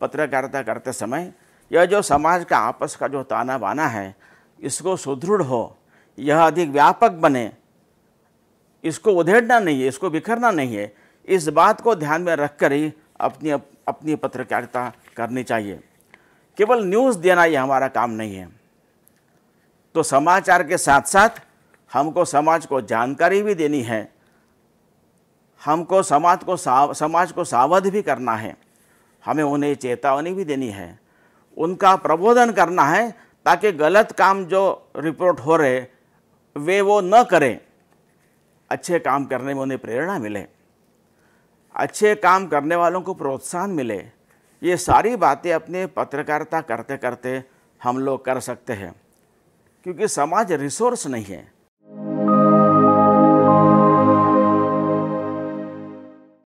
पत्रकारिता करते समय यह जो समाज का आपस का जो ताना बाना है इसको सुदृढ़ हो यह अधिक व्यापक बने इसको उधेड़ना नहीं है इसको बिखरना नहीं है इस बात को ध्यान में रख कर ही अपनी अपनी पत्रकारिता करनी चाहिए केवल न्यूज़ देना यह हमारा काम नहीं है तो समाचार के साथ साथ हमको समाज को जानकारी भी देनी है हमको समाज को समाज को सावध भी करना है हमें उन्हें चेतावनी भी देनी है उनका प्रबोधन करना है ताकि गलत काम जो रिपोर्ट हो रहे वे वो न करें अच्छे काम करने में उन्हें प्रेरणा मिले अच्छे काम करने वालों को प्रोत्साहन मिले ये सारी बातें अपने पत्रकारिता करते करते हम लोग कर सकते हैं क्योंकि समाज रिसोर्स नहीं है